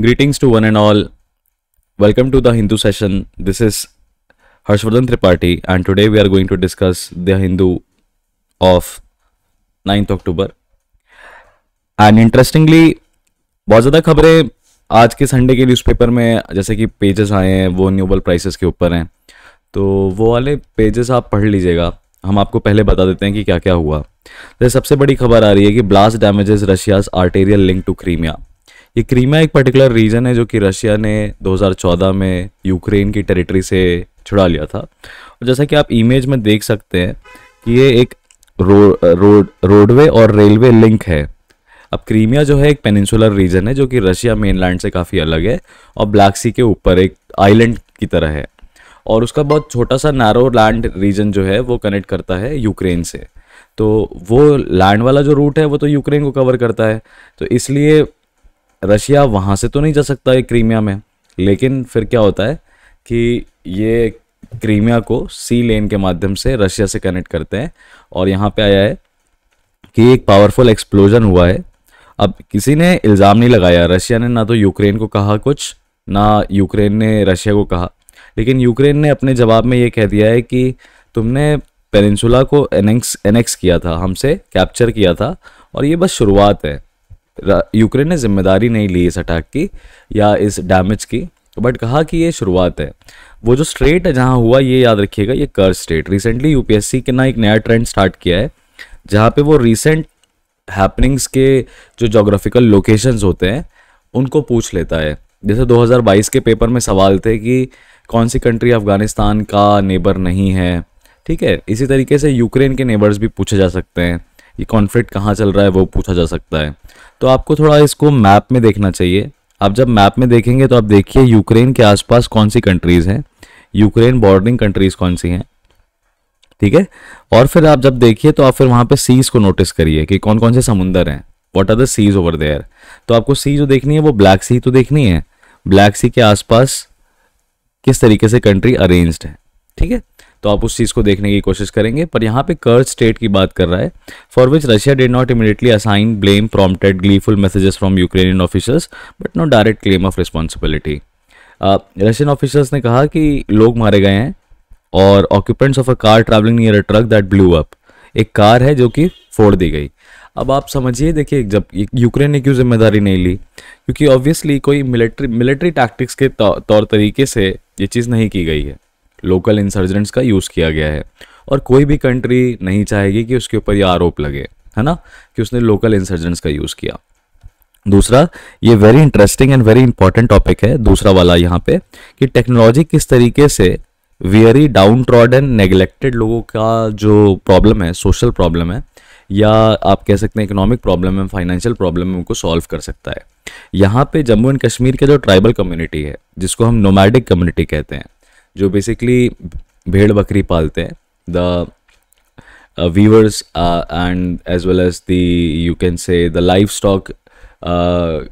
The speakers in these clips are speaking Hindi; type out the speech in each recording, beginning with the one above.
Greetings to one and all welcome to the Hindu session this is Harshvardhan Tripathi and today we are going to discuss the Hindu of ninth October and interestingly बहुत ज़्यादा खबरें आज के संडे के न्यूज़पेपर में जैसे कि पेजेस आए हैं वो न्यूबल प्राइसेस के ऊपर हैं तो वो वाले पेजेस आप पढ़ लीजिएगा हम आपको पहले बता देते हैं कि क्या क्या हुआ जैसे तो सबसे बड़ी खबर आ रही है कि blast damages Russia's arterial link to Crimea ये क्रीमिया एक पर्टिकुलर रीजन है जो कि रशिया ने 2014 में यूक्रेन की टेरिटरी से छुड़ा लिया था और जैसा कि आप इमेज में देख सकते हैं कि ये एक रोड रोडवे और रेलवे लिंक है अब क्रीमिया जो है एक पेनिनसुलर रीजन है जो कि रशिया मेनलैंड से काफ़ी अलग है और ब्लैक सी के ऊपर एक आइलैंड की तरह है और उसका बहुत छोटा सा नैरो लैंड रीजन जो है वो कनेक्ट करता है यूक्रेन से तो वो लैंड वाला जो रूट है वो तो यूक्रेन को कवर करता है तो इसलिए रशिया वहाँ से तो नहीं जा सकता है क्रीमिया में लेकिन फिर क्या होता है कि ये क्रीमिया को सी लेन के माध्यम से रशिया से कनेक्ट करते हैं और यहाँ पे आया है कि एक पावरफुल एक्सप्लोजन हुआ है अब किसी ने इल्ज़ाम नहीं लगाया रशिया ने ना तो यूक्रेन को कहा कुछ ना यूक्रेन ने रशिया को कहा लेकिन यूक्रेन ने अपने जवाब में ये कह दिया है कि तुमने पेनिनसुला को एनेक्स एनेक्स किया था हमसे कैप्चर किया था और ये बस शुरुआत है यूक्रेन ने जिम्मेदारी नहीं ली इस अटैक की या इस डैमेज की बट कहा कि ये शुरुआत है वो जो स्ट्रेट है जहाँ हुआ ये याद रखिएगा ये कर स्टेट रिसेंटली यूपीएससी के ना एक नया ट्रेंड स्टार्ट किया है जहाँ पे वो रिसेंट हैपनिंग्स के जो जोग्राफिकल लोकेशंस होते हैं उनको पूछ लेता है जैसे 2022 के पेपर में सवाल थे कि कौन सी कंट्री अफ़गानिस्तान का नेबर नहीं है ठीक है इसी तरीके से यूक्रेन के नेबर्स भी पूछे जा सकते हैं ये कॉन्फ्लिक्ट कहाँ चल रहा है वो पूछा जा सकता है तो आपको थोड़ा इसको मैप में देखना चाहिए आप जब मैप में देखेंगे तो आप देखिए यूक्रेन के आसपास कौन सी कंट्रीज़ हैं यूक्रेन बॉर्डरिंग कंट्रीज़ कौन सी हैं ठीक है और फिर आप जब देखिए तो आप फिर वहां पे सीज को नोटिस करिए कि कौन कौन से समुंदर हैं what are the seas over there तो आपको सी जो देखनी है वो ब्लैक सी तो देखनी है ब्लैक सी के आसपास किस तरीके से कंट्री अरेंज्ड है ठीक है तो आप उस चीज़ को देखने की कोशिश करेंगे पर यहाँ पे कर्ज स्टेट की बात कर रहा है for which Russia did not immediately assign blame prompted gleeful messages from Ukrainian officers but no direct claim of responsibility Russian officers ने कहा कि लोग मारे गए हैं और occupants of a car travelling near a truck that blew up एक कार है जो कि फोड़ दी गई अब आप समझिए देखिए जब यूक्रेन ने क्यों जिम्मेदारी नहीं ली क्योंकि ऑब्वियसली कोई मिलिट्री मिलिट्री टैक्टिक्स के तौर तरीके से ये चीज़ नहीं की गई है लोकल इंसर्जेंट्स का यूज़ किया गया है और कोई भी कंट्री नहीं चाहेगी कि उसके ऊपर ये आरोप लगे है ना कि उसने लोकल इंसर्जेंट्स का यूज़ किया दूसरा ये very interesting and very important topic है दूसरा वाला यहाँ पे कि टेक्नोलॉजी किस तरीके से very downtrodden and neglected लोगों का जो प्रॉब्लम है सोशल प्रॉब्लम है या आप कह सकते हैं इकोनॉमिक प्रॉब्लम है फाइनेंशियल प्रॉब्लम है उनको सॉल्व कर सकता है यहाँ पे जम्मू एंड कश्मीर का जो ट्राइबल कम्युनिटी है जिसको हम नोमैडिक कम्युनिटी कहते हैं So basically, भेड़ बकरी the uh, viewers uh, and as well as the you can say the livestock uh,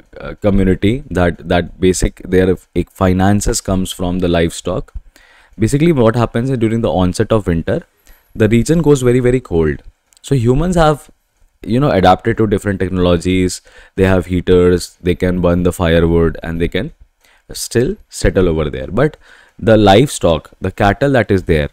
community that that basic their finances comes from the livestock basically what happens during the onset of winter the region goes very very cold so humans have you know adapted to different technologies they have heaters they can burn the firewood and they can still settle over there but the livestock, the cattle that is there,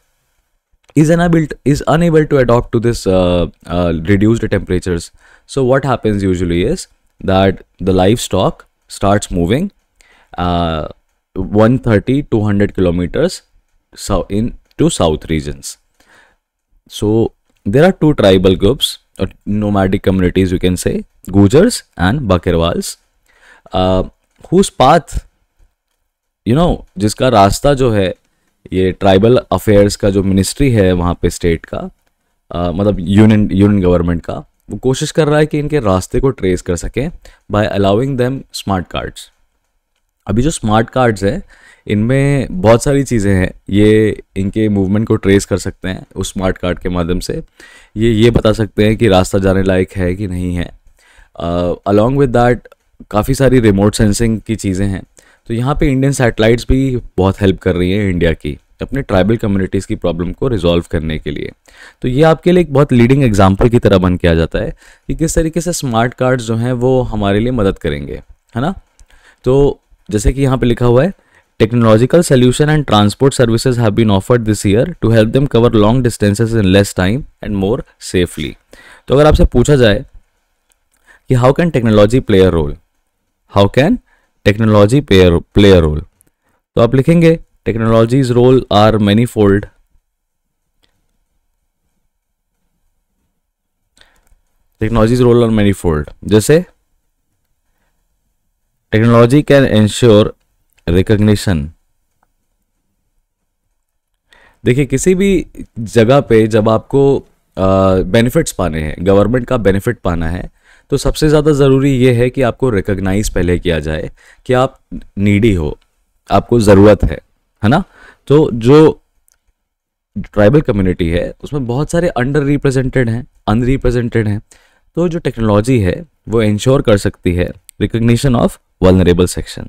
is unable to, is unable to adopt to this uh, uh, reduced temperatures. So what happens usually is that the livestock starts moving uh, 130 200 kilometers so in to south regions. So there are two tribal groups or uh, nomadic communities you can say Gujars and Bakirwals uh, whose path you you know know, जिसका रास्ता जो है ये ट्राइबल अफेयर्स का जो मिनिस्ट्री है वहाँ पे स्टेट का आ, मतलब यूनियन यूनियन गवर्नमेंट का वो कोशिश कर रहा है कि इनके रास्ते को ट्रेस कर सकें by allowing them smart cards अभी जो स्मार्ट कार्ड्स हैं इनमें बहुत सारी चीज़ें हैं ये इनके मूवमेंट को ट्रेस कर सकते हैं उस स्मार्ट कार्ड के माध्यम से ये ये बता सकते हैं कि रास्ता जाने लायक है कि नहीं है अलॉन्ग विद दैट काफ़ी सारी रिमोट सेंसिंग की चीज़ें हैं तो यहाँ पे इंडियन सैटेलाइट्स भी बहुत हेल्प कर रही है इंडिया की अपने ट्राइबल कम्युनिटीज़ की प्रॉब्लम को रिजॉल्व करने के लिए तो ये आपके लिए एक बहुत लीडिंग एग्जाम्पल की तरह बन के आ जाता है कि किस तरीके से स्मार्ट कार्ड जो हैं वो हमारे लिए मदद करेंगे है ना तो जैसे कि यहाँ पे लिखा हुआ है technological solution and transport services have been offered this year to help them cover long distances in less time and more safely तो अगर आपसे पूछा जाए कि how can technology play a role how can technology play a role तो आप लिखेंगे technology's role are many fold technology's role are many fold जैसे टेक्नोलॉजी कैन एंश्योर रिकग्निशन देखिए किसी भी जगह पे जब आपको बेनिफिट्स पाने हैं गवर्नमेंट का बेनिफिट पाना है तो सबसे ज़्यादा ज़रूरी ये है कि आपको रिकग्नाइज पहले किया जाए कि आप नीडी हो आपको ज़रूरत है है ना तो जो ट्राइबल कम्युनिटी है उसमें बहुत सारे अंडर रिप्रेजेंटेड हैं अनरिप्रेजेंटेड हैं तो जो टेक्नोलॉजी है वो इंश्योर कर सकती है रिकग्निशन ऑफ वलनरेबल सेक्शन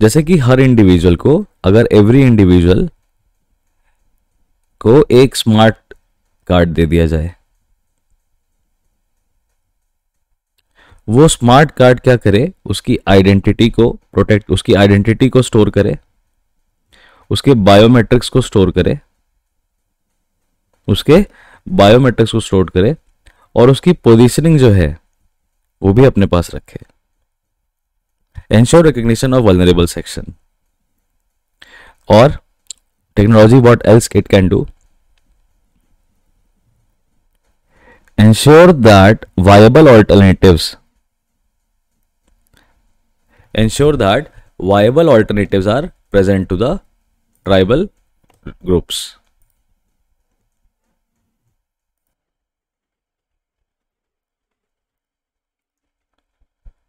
जैसे कि हर इंडिविजुअल को अगर एवरी इंडिविजुअल को एक स्मार्ट कार्ड दे दिया जाए वो स्मार्ट कार्ड क्या करे उसकी आइडेंटिटी को प्रोटेक्ट उसकी आइडेंटिटी को स्टोर करे उसके बायोमेट्रिक्स को स्टोर करे उसके बायोमेट्रिक्स को स्टोर करे और उसकी पोजीशनिंग जो है वो भी अपने पास रखे ensure recognition of vulnerable section और technology what else it can do ensure that viable alternatives ensure that viable alternatives are present to the tribal groups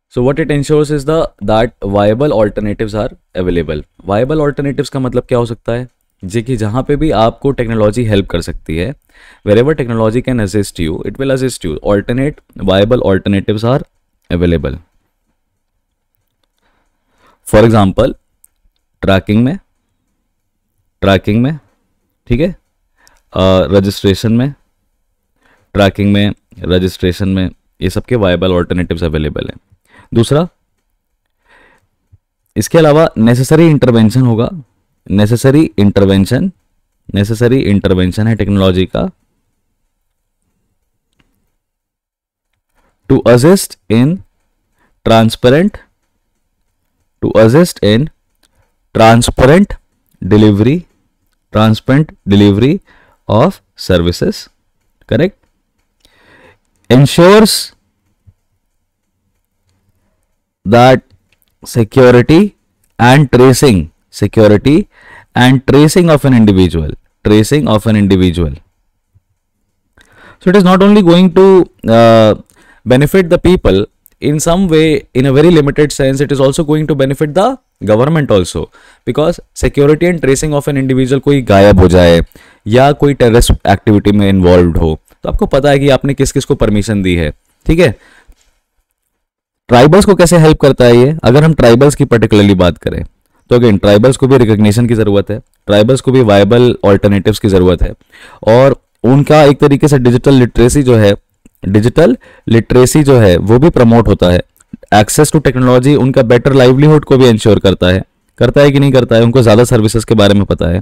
so what it ensures is the that viable alternatives are available viable alternatives ka matlab kya ho sakta hai जे कि जहाँ पे भी आपको टेक्नोलॉजी हेल्प कर सकती है wherever technology can assist you it will assist you alternate viable alternative are available for example tracking में ट्रैकिंग में ठीक है रजिस्ट्रेशन में ट्रैकिंग में रजिस्ट्रेशन में ये सबके वायबल ऑल्टरनेटिव अवेलेबल हैं दूसरा इसके अलावा नेसेसरी इंटरवेंशन होगा नेसेसरी इंटरवेंशन नेसेसरी इंटरवेंशन है टेक्नोलॉजी का to assist in transparent to assist in transparent delivery transparent delivery of services correct ensures that security and tracing security and tracing of an individual tracing of an individual so it is not only going to uh, benefit the people in some way in a very limited sense it is also going to benefit the government also because security and tracing of an individual कोई गायब हो जाए या कोई टेररिस्ट एक्टिविटी में इन्वॉल्व हो तो आपको पता है कि आपने किस किस को परमिशन दी है ठीक है ट्राइबल्स को कैसे हेल्प करता है ये अगर हम ट्राइबल्स की पर्टिकुलरली बात करें तो अगेन ट्राइबल्स को भी रिकोगनीशन की ज़रूरत है ट्राइबल्स को भी वाइबल ऑल्टरनेटिव की ज़रूरत है और उनका एक तरीके से डिजिटल लिटरेसी जो है डिजिटल लिटरेसी जो है वो भी प्रमोट होता है एक्सेस टू टेक्नोलॉजी उनका बेटर लाइवलीहुड को भी इंश्योर करता है करता है कि नहीं करता है उनको ज़्यादा सर्विसेज के बारे में पता है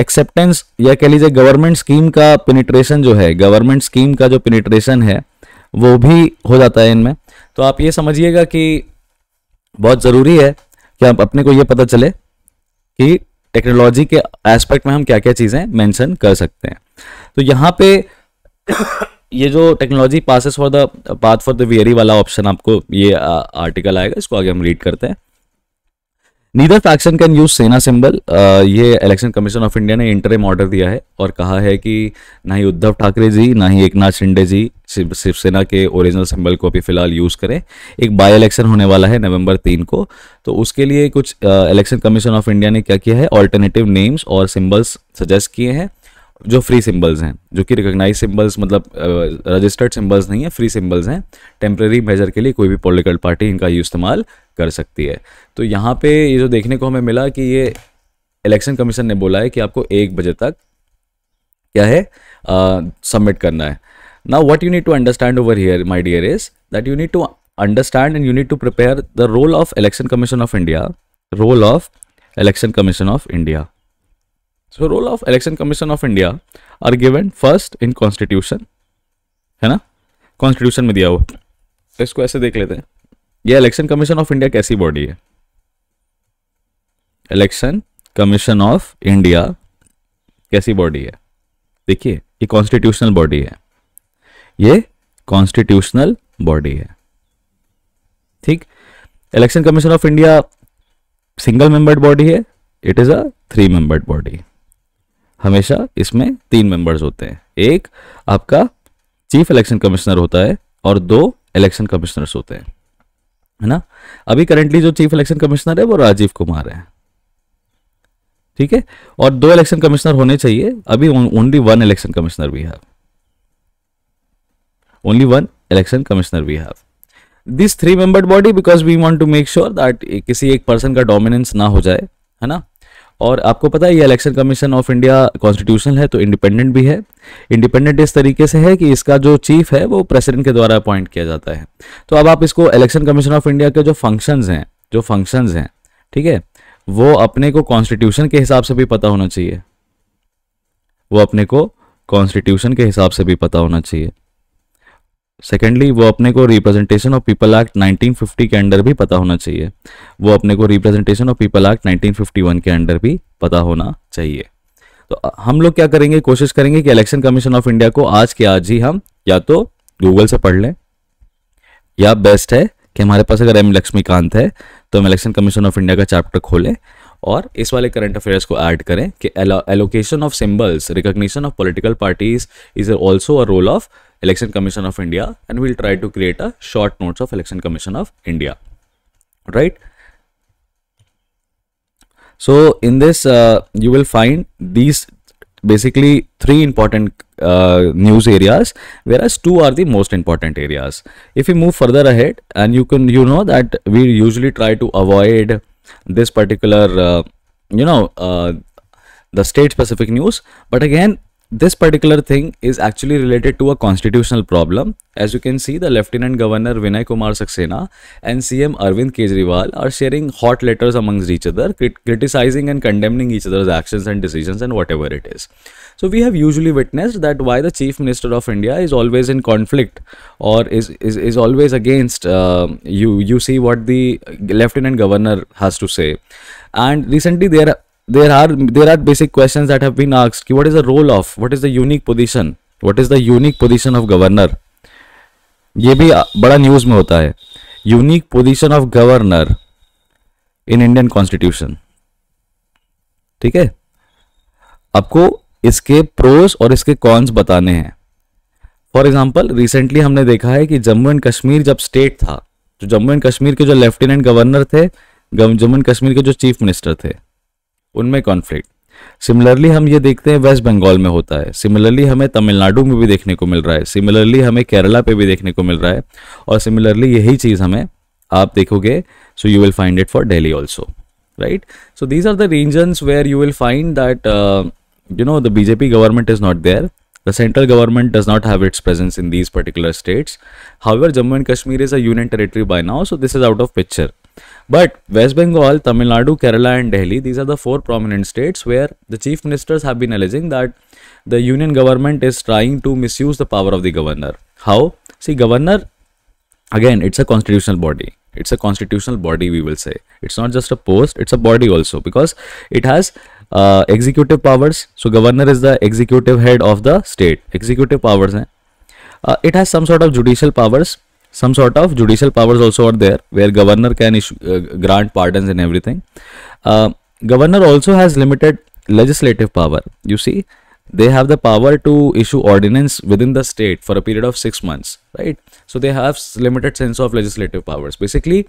एक्सेप्टेंस या कह लीजिए गवर्नमेंट स्कीम का पिनिट्रेशन जो है गवर्नमेंट स्कीम का जो पिनिट्रेशन है वो भी हो जाता है इनमें तो आप ये समझिएगा कि बहुत ज़रूरी है कि आप अपने को ये पता चले कि टेक्नोलॉजी के एस्पेक्ट में हम क्या क्या चीज़ें मेंशन कर सकते हैं तो यहाँ पे ये जो technology passes for the path for the weary वाला ऑप्शन आपको ये आ, आर्टिकल आएगा इसको आगे हम रीड करते हैं neither faction can use Sena symbol ये इलेक्शन कमीशन ऑफ इंडिया ने इंटरम ऑर्डर दिया है और कहा है कि ना ही उद्धव ठाकरे जी ना ही एक नाथ शिंडे जी शिवसेना के ओरिजिनल सिंबल को अभी फिलहाल यूज़ करें एक बाय इलेक्शन होने वाला है नवंबर तीन को तो उसके लिए कुछ इलेक्शन कमीशन ऑफ इंडिया ने क्या किया है ऑल्टरनेटिव नेम्स और सिंबल्स सजेस्ट किए हैं जो फ्री सिंबल्स हैं जो कि रिकोगनाइज सिंबल्स मतलब रजिस्टर्ड सिंबल्स नहीं है फ्री सिंबल्स हैं टेम्प्रेरी मेजर के लिए कोई भी पॉलिटिकल पार्टी इनका ये इस्तेमाल कर सकती है तो यहाँ पे ये जो देखने को हमें मिला कि ये इलेक्शन कमीशन ने बोला है कि आपको एक बजे तक क्या है सबमिट करना है now what you need to understand over here my dear is that you need to understand and you need to prepare the role of election commission of India role of election commission of India so role of election commission of India are given first in constitution है ना कॉन्स्टिट्यूशन में दिया हुआ तो इसको ऐसे देख लेते हैं ये इलेक्शन कमीशन ऑफ इंडिया कैसी बॉडी है इलेक्शन कमीशन ऑफ इंडिया कैसी बॉडी है देखिए ये कॉन्स्टिट्यूशनल बॉडी है ये कॉन्स्टिट्यूशनल बॉडी है ठीक election commission of India single membered body है it is a three membered body हमेशा इसमें तीन मेंबर्स होते हैं एक आपका चीफ इलेक्शन कमिश्नर होता है और दो इलेक्शन कमिश्नर्स होते हैं है ना अभी करेंटली जो चीफ इलेक्शन कमिश्नर है वो राजीव कुमार है ठीक है और दो इलेक्शन कमिश्नर होने चाहिए अभी only one election commissioner we have only one election commissioner we have this three membered body because we want to make sure that किसी एक पर्सन का डोमिनेंस ना हो जाए है ना और आपको पता है ये election commission of India constitutional है तो इंडिपेंडेंट भी है इंडिपेंडेंट इस तरीके से है कि इसका जो चीफ है वो प्रेसिडेंट के द्वारा अपॉइंट किया जाता है तो अब आप इसको इलेक्शन कमीशन ऑफ इंडिया के जो फंक्शंस हैं जो फंक्शंस हैं ठीक है वो अपने को कॉन्स्टिट्यूशन के हिसाब से भी पता होना चाहिए वो अपने को कॉन्स्टिट्यूशन के हिसाब से भी पता होना चाहिए सेकेंडली वो अपने को रिप्रेजेंटेशन ऑफ पीपल एक्ट 1950 के अंडर भी पता होना चाहिए वो अपने को रिप्रेजेंटेशन ऑफ पीपल एक्ट 1951 के अंडर भी पता होना चाहिए तो हम लोग क्या करेंगे कोशिश करेंगे कि इलेक्शन कमीशन ऑफ इंडिया को आज के आज ही हम या तो गूगल से पढ़ लें या बेस्ट है कि हमारे पास अगर एम लक्ष्मीकांत है तो हम इलेक्शन कमीशन ऑफ इंडिया का चैप्टर खोलें और इस वाले करंट अफेयर्स को ऐड करें कि allocation of symbols recognition of political parties is also a role of Election Commission of India and we'll try to create a short notes of Election Commission of India, right? So in this, uh, you will find these basically three important uh, news areas, whereas two are the most important areas. If we move further ahead and you can, you know that we usually try to avoid this particular, uh, you know, uh, the state specific news. But again, this particular thing is actually related to a constitutional problem. As you can see, the Lieutenant Governor Vinay Kumar Saxena and CM Arvind Kejriwal are sharing hot letters amongst each other, crit criticizing and condemning each other's actions and decisions and whatever it is. So we have usually witnessed that why the Chief Minister of India is always in conflict or is, is, is always against uh, you, you see what the Lieutenant Governor has to say. And recently there there are there are basic questions that have been asked what is the role of what is the unique position what is the unique position of governor ये भी बड़ा न्यूज में होता है unique position of governor in Indian constitution ठीक है आपको इसके प्रोस और इसके कॉन्स बताने हैं फॉर एग्जाम्पल रिसेंटली हमने देखा है कि जम्मू एंड कश्मीर जब स्टेट था तो जम्मू एंड कश्मीर के जो लेफ्टिनेंट गवर्नर थे जम्मू एंड कश्मीर के जो चीफ मिनिस्टर थे उनमें कॉन्फ्लिक्ट सिमिलरली हम ये देखते हैं वेस्ट बंगाल में होता है सिमिलरली हमें तमिलनाडु में भी देखने को मिल रहा है सिमिलरली हमें केरला पे भी देखने को मिल रहा है और सिमिलरली यही चीज़ हमें आप देखोगे so you will find it for daily also right so these are the reasons where you will find that you know the BJP government is not there the central government does not have its presence in these particular states how Jammu and Kashmir is a union territory by now so this is out of picture But West Bengal, Tamil Nadu, Kerala, and Delhi, these are the four prominent states where the chief ministers have been alleging that the union government is trying to misuse the power of the governor. How? See, governor, again, it's a constitutional body. It's a constitutional body, we will say. It's not just a post, it's a body also because it has uh, executive powers. So, governor is the executive head of the state. Executive powers. Eh? Uh, it has some sort of judicial powers some sort of judicial powers also are there where governor can issue, uh, grant pardons and everything uh, governor also has limited legislative power you see they have the power to issue ordinance within the state for a period of 6 months right so they have limited sense of legislative powers basically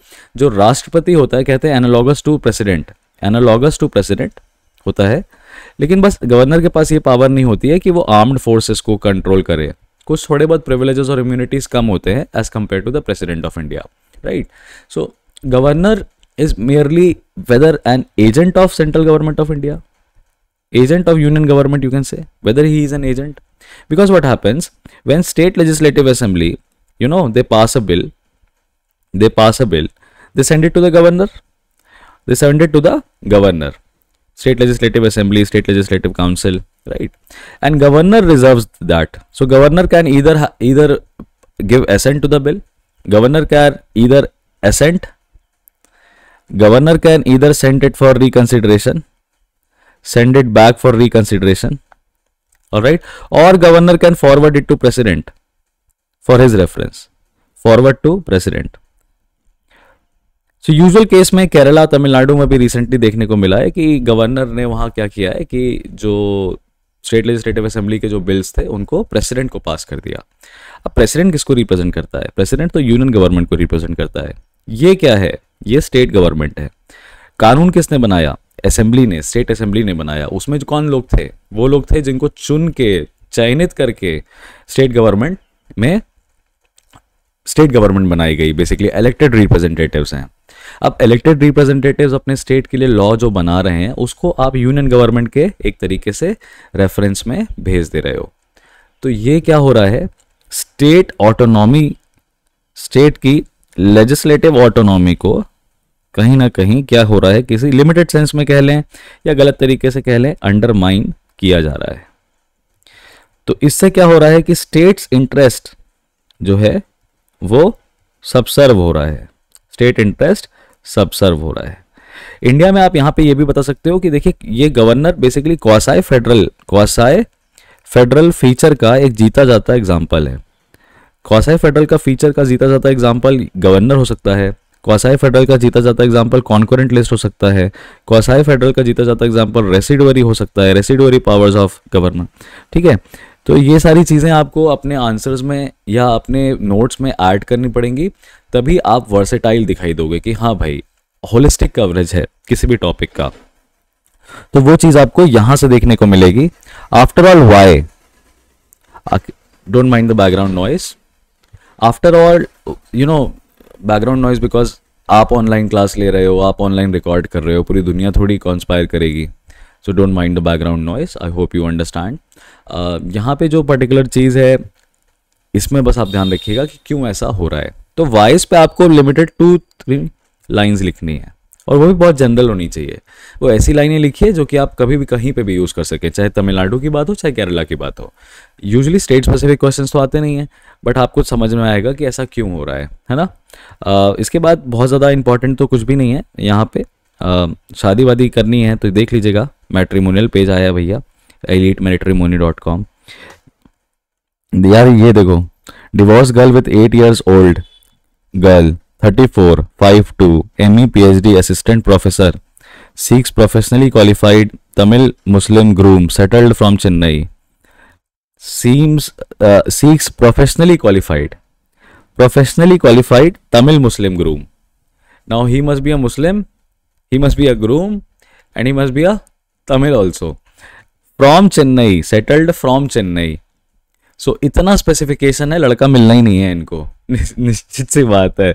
jo rashtrapati hota hai kehte analogous to president analogous to president hota hai lekin bas governor ke paas ye power nahi hoti hai ki wo armed forces ko control kare कुछ थोड़े बहुत प्रिविलेजेस और इम्यूनिटीज कम होते हैं as compared to the president of India right so governor is merely whether an agent of central government of India agent of union government you can say whether he is an agent because what happens when state legislative assembly you know they pass a bill they pass a bill they send to the governor they send to the governor state legislative assembly state legislative council right and governor reserves that so governor can either either give assent to the bill governor can either assent governor can either send it for reconsideration send it back for reconsideration all right or governor can forward it to president for his reference forward to president so usual case में केरला तमिलनाडु में भी रिसेंटली देखने को मिला है कि गवर्नर ने वहाँ क्या किया है कि जो स्टेट लेजिस्लेटिव असेंबली के जो बिल्स थे उनको प्रेसिडेंट को पास कर दिया अब प्रेसिडेंट किसको रिप्रेजेंट करता है प्रेसिडेंट तो यूनियन गवर्नमेंट को रिप्रेजेंट करता है ये क्या है ये स्टेट गवर्नमेंट है कानून किसने बनाया असेंबली ने स्टेट असेंबली ने बनाया उसमें जो कौन लोग थे वो लोग थे जिनको चुन के चयनित करके स्टेट गवर्नमेंट में स्टेट गवर्नमेंट बनाई गई बेसिकली इलेक्टेड रिप्रेजेंटेटिव्स हैं अब इलेक्टेड रिप्रेजेंटेटिव्स अपने स्टेट के लिए लॉ जो बना रहे हैं उसको आप यूनियन गवर्नमेंट के एक तरीके से रेफरेंस में भेज दे रहे हो तो ये क्या हो रहा है स्टेट ऑटोनॉमी स्टेट की लेजिस्लेटिव ऑटोनॉमी को कहीं ना कहीं क्या हो रहा है किसी लिमिटेड सेंस में कह लें या गलत तरीके से कह लें अंडरमाइन किया जा रहा है तो इससे क्या हो रहा है कि स्टेट्स इंटरेस्ट जो है वो सबसर्व हो रहा है स्टेट इंटरेस्ट सब सर्व हो रहा है इंडिया में आप यहां पे ये भी बता सकते हो कि देखिए ये governor basically quasi federal quasi federal feature का एक जीता जाता एग्जाम्पल है क्वासाय फेडरल का फीचर का जीता जाता एग्जाम्पल गवर्नर हो सकता है क्वासाय फेडरल का जीता जाता एग्जाम्पल कॉन्कोरेंट लिस्ट हो सकता है क्वासाय फेडरल का जीता जाता एग्जाम्पल रेसिडवरी हो सकता है रेसिडवरी पावर्स ऑफ गवर्नर ठीक है तो ये सारी चीज़ें आपको अपने आंसर्स में या अपने नोट्स में ऐड करनी पड़ेंगी तभी आप वर्सेटाइल दिखाई दोगे कि हाँ भाई होलिस्टिक कवरेज है किसी भी टॉपिक का तो वो चीज आपको यहां से देखने को मिलेगी after all why don't mind the background noise after all you know background noise because आप ऑनलाइन क्लास ले रहे हो आप ऑनलाइन रिकॉर्ड कर रहे हो पूरी दुनिया थोड़ी कॉन्स्पायर करेगी so don't mind the background noise I hope you understand यहाँ पे जो पर्टिकुलर चीज़ है इसमें बस आप ध्यान रखिएगा कि क्यों ऐसा हो रहा है तो वॉइस पे आपको लिमिटेड टू थ्री लाइन्स लिखनी है और वो भी बहुत जनरल होनी चाहिए वो ऐसी लाइनें लिखिए जो कि आप कभी भी कहीं पे भी यूज़ कर सकें चाहे तमिलनाडु की बात हो चाहे केरला की बात हो यूजली स्टेट स्पेसिफिक क्वेश्चन तो आते नहीं हैं बट आपको समझ में आएगा कि ऐसा क्यों हो रहा है है ना आ, इसके बाद बहुत ज़्यादा इंपॉर्टेंट तो कुछ भी नहीं है यहाँ पे शादी वादी करनी है तो देख लीजिएगा मैट्रीमोनियल पेज आया भैया एलिट मैट्रीमोनी डॉट कॉम यार ये देखो divorce girl with eight years old girl 34, four five two M E P H D assistant professor six professionally qualified Tamil Muslim groom settled from Chennai seems six professionally qualified professionally qualified Tamil Muslim groom now he must be a Muslim he must be a groom and he must be a Tamil also from Chennai settled from Chennai so इतना स्पेसिफिकेशन है लड़का मिलना ही नहीं है इनको निश्चित सी बात है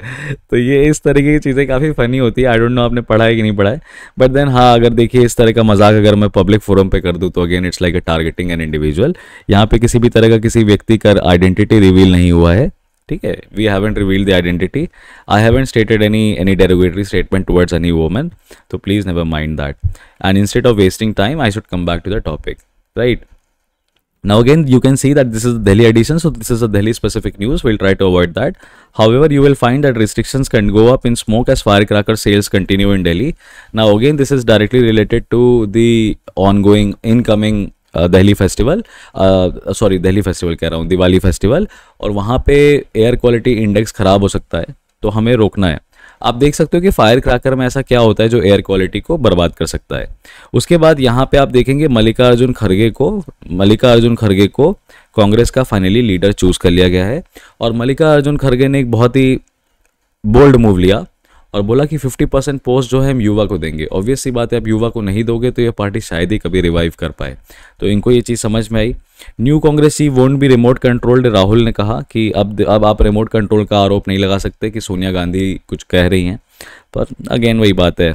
तो ये इस तरीके की चीज़ें काफ़ी फ़नी होती है आई डोंट नो आपने पढ़ा है कि नहीं पढ़ा है बट देन हाँ अगर देखिए इस तरह का मजाक अगर मैं पब्लिक फोरम पे कर दूँ तो again it's like a targeting an individual यहाँ पे किसी भी तरह का किसी व्यक्ति का आइडेंटिटी रिवील नहीं हुआ है ठीक है we haven't reveal the identity I haven't stated any any derogatory statement towards any women तो please never mind that and instead of wasting time I should come back to the topic right Now again, you can see that this is the Delhi edition. So this is a Delhi specific news. We'll try to avoid that. However, you will find that restrictions can go up in smoke as firecracker sales continue in Delhi. Now again, this is directly related to the ongoing incoming Uh, Delhi festival sorry Delhi festival कह रहा हूँ दिवाली फेस्टिवल और वहाँ पे एयर क्वालिटी इंडेक्स ख़राब हो सकता है तो हमें रोकना है आप देख सकते हो कि फायर क्रैकर में ऐसा क्या होता है जो एयर क्वालिटी को बर्बाद कर सकता है उसके बाद यहाँ पे आप देखेंगे मल्लिका अर्जुन खड़गे को मल्लिका अर्जुन खड़गे को कांग्रेस का फाइनली लीडर चूज कर लिया गया है और मल्लिका अर्जुन खड़गे ने एक बहुत ही बोल्ड मूव लिया और बोला कि 50 परसेंट पोस्ट जो है हम युवा को देंगे ऑब्वियसली बात है आप युवा को नहीं दोगे तो ये पार्टी शायद ही कभी रिवाइव कर पाए तो इनको ये चीज़ समझ में आई new Congress he won't be remote controlled Rahul ने कहा कि अब अब आप रिमोट कंट्रोल का आरोप नहीं लगा सकते कि सोनिया गांधी कुछ कह रही हैं पर अगेन वही बात है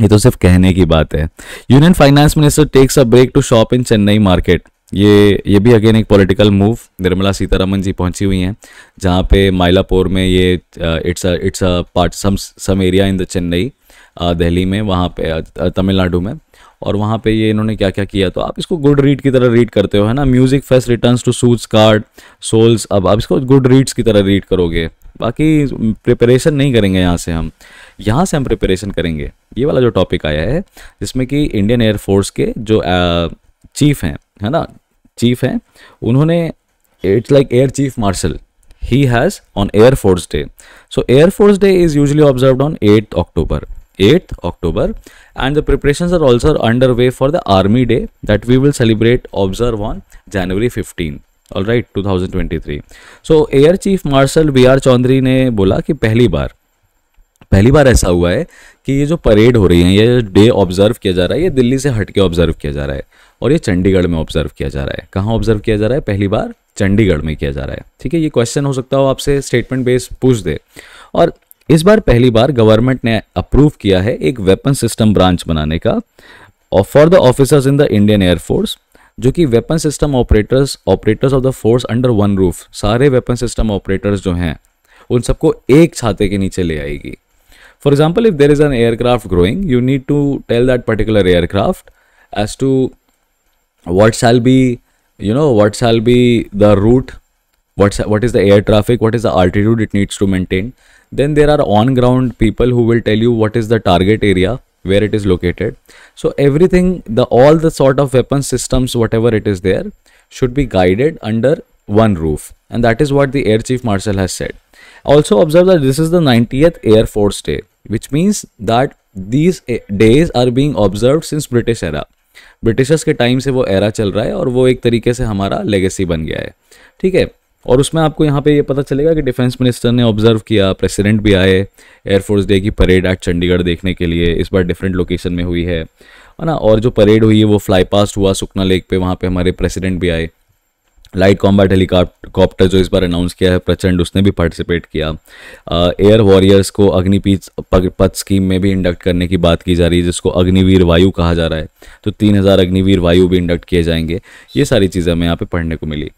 ये तो सिर्फ कहने की बात है union finance minister takes a break to shop in Chennai market ये ये भी अगेन एक पॉलिटिकल मूव निर्मला सीतारमन जी पहुंची हुई हैं जहाँ पे माइलापुर में ये it's it's a part some some area in the Chennai Delhi में वहाँ पे तमिलनाडु में और वहाँ पे ये इन्होंने क्या क्या किया तो आप इसको गुड रीड की तरह रीड करते हो है ना music fest returns to soothe card souls अब आप इसको गुड रीड्स की तरह रीड करोगे बाकी प्रिपरेशन नहीं करेंगे यहाँ से हम यहाँ से हम प्रिपरेशन करेंगे ये वाला जो टॉपिक आया है जिसमें कि इंडियन एयरफोर्स के जो चीफ हैं है ना चीफ हैं उन्होंने it's like air chief marshal he has on air force day so air force day is usually observe on eight October and they are also under way for the army day that we will celebrate observe on January fifteen all right two thousand twenty three so air chief marshal V R Chaudhari ने बोला कि पहली बार पहली बार ऐसा हुआ है कि ये जो परेड हो रही है ये डे ऑब्जर्व किया जा रहा है ये दिल्ली से हटके ऑब्जर्व किया जा रहा है और ये चंडीगढ़ में ऑब्जर्व किया जा रहा है कहाँ ऑब्जर्व किया जा रहा है पहली बार चंडीगढ़ में किया जा रहा है ठीक है ये क्वेश्चन हो सकता हो आपसे स्टेटमेंट बेस पूछ दे और इस बार पहली बार गवर्नमेंट ने अप्रूव किया है एक वेपन सिस्टम ब्रांच बनाने का और for the officers in the Indian air force जो कि weapon system operators operators of the force under one roof सारे वेपन सिस्टम ऑपरेटर्स जो हैं उन सबको एक छाते के नीचे ले आएगी for example if there is an aircraft growing you need to tell that particular aircraft as to what shall be you know what shall be the route what's what is the air traffic what is the altitude it needs to maintain then there are on ground people who will tell you what is the target area where it is located so everything the all the sort of weapon systems whatever it is there should be guided under one roof and that is what the air chief marshal has said also observe that this is the 90th air force day which means that these eh, days are being observed since british era britishers के टाइम से वो एरा चल रहा है और वो एक तरीके से हमारा लेगेसी बन गया है ठीक है और उसमें आपको यहाँ पे ये पता चलेगा कि डिफेंस मिनिस्टर ने ऑब्जर्व किया प्रेसिडेंट भी आए एयरफोर्स डे की परेड एट चंडीगढ़ देखने के लिए इस बार डिफरेंट लोकेशन में हुई है है ना और जो परेड हुई है वो फ्लाई पास्ट हुआ सुखना लेक पे वहाँ पे हमारे प्रेसिडेंट भी आए लाइट कॉम्बैट हेलीकॉप्टर जो इस बार अनाउंस किया है प्रचंड उसने भी पार्टिसिपेट किया एयर वॉरियर्स को अग्निपीठ पथ स्कीम में भी इंडक्ट करने की बात की जा रही है जिसको अग्निवीर वायु कहा जा रहा है तो तीन हज़ार अग्निवीर वायु भी इंडक्ट किए जाएंगे ये सारी चीज़ें हमें यहाँ पर पढ़ने को मिली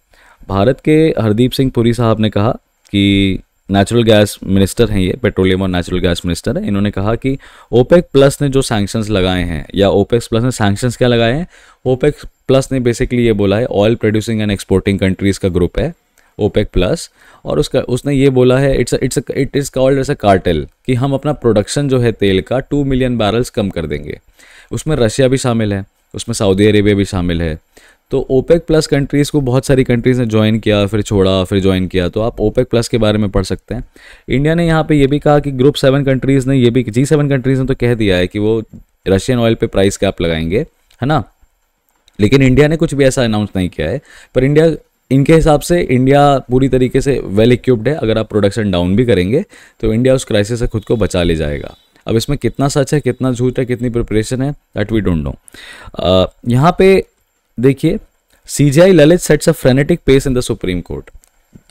भारत के हरदीप सिंह पुरी साहब ने कहा कि नेचुरल गैस मिनिस्टर हैं ये पेट्रोलियम और नेचुरल गैस मिनिस्टर है इन्होंने कहा कि ओपेक प्लस ने जो सैक्शन लगाए हैं या ओपेक्स प्लस ने सैंक्शंस क्या लगाए हैं ओपेक प्लस ने बेसिकली ये बोला है oil producing and exporting countries का ग्रुप है ओपेक प्लस और उसका उसने ये बोला है it's it's it is called as a cartel कि हम अपना प्रोडक्शन जो है तेल का टू मिलियन बैरल्स कम कर देंगे उसमें रशिया भी शामिल है उसमें सऊदी अरेबिया भी शामिल है तो ओपेक प्लस कंट्रीज़ को बहुत सारी कंट्रीज़ ने ज्वाइन किया फिर छोड़ा फिर ज्वाइन किया तो आप ओपेक प्लस के बारे में पढ़ सकते हैं इंडिया ने यहाँ पे ये भी कहा कि ग्रुप सेवन कंट्रीज़ ने ये भी जी सेवन कंट्रीज़ ने तो कह दिया है कि वो रशियन ऑयल पे प्राइस कैप लगाएंगे है ना लेकिन इंडिया ने कुछ भी ऐसा अनाउंस नहीं किया है पर इंडिया इनके हिसाब से इंडिया पूरी तरीके से वेल इक्विप्ड है अगर आप प्रोडक्शन डाउन भी करेंगे तो इंडिया उस क्राइसिस से खुद को बचा ले जाएगा अब इसमें कितना सच है कितना झूठ है कितनी प्रिपरेशन है दैट वी डोंट नो यहाँ पे देखिए CJI Lalit sets a frenetic pace in the supreme court